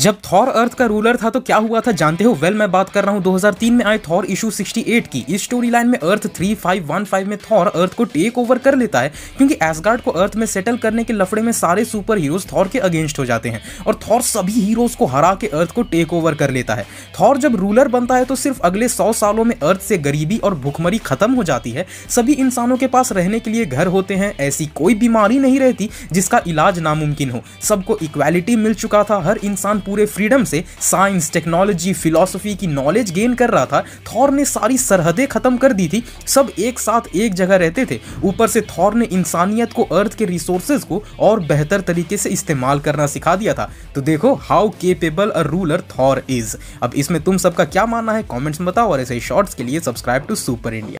जब थॉर अर्थ का रूलर था तो क्या हुआ था जानते हो वेल मैं बात कर रहा हूँ 2003 में आए थॉर इशू 68 की इस स्टोरी लाइन में अर्थ 3515 में थॉर अर्थ को टेक ओवर कर लेता है क्योंकि एसगार्ड को अर्थ में सेटल करने के लफड़े में सारे सुपर हीरोज थॉर के अगेंस्ट हो जाते हैं और थॉर सभी हीरोज को हरा के अर्थ को टेक ओवर कर लेता है थॉर जब रूलर बनता है तो सिर्फ अगले सौ सालों में अर्थ से गरीबी और भुखमरी खत्म हो जाती है सभी इंसानों के पास रहने के लिए घर होते हैं ऐसी कोई बीमारी नहीं रहती जिसका इलाज नामुमकिन हो सबको इक्वालिटी मिल चुका था हर इंसान पूरे फ्रीडम से साइंस टेक्नोलॉजी फिलोसफी की नॉलेज गेन कर रहा था थॉर ने सारी सरहदें खत्म कर दी थी सब एक साथ एक जगह रहते थे ऊपर से थॉर ने इंसानियत को अर्थ के रिसोर्सेज को और बेहतर तरीके से इस्तेमाल करना सिखा दिया था तो देखो how capable a ruler Thor is अब इसमें तुम सबका क्या मानना है कॉमेंट्स में बताओ और ऐसे शॉर्ट्स के लिए सब्सक्राइब टू सुपर इंडिया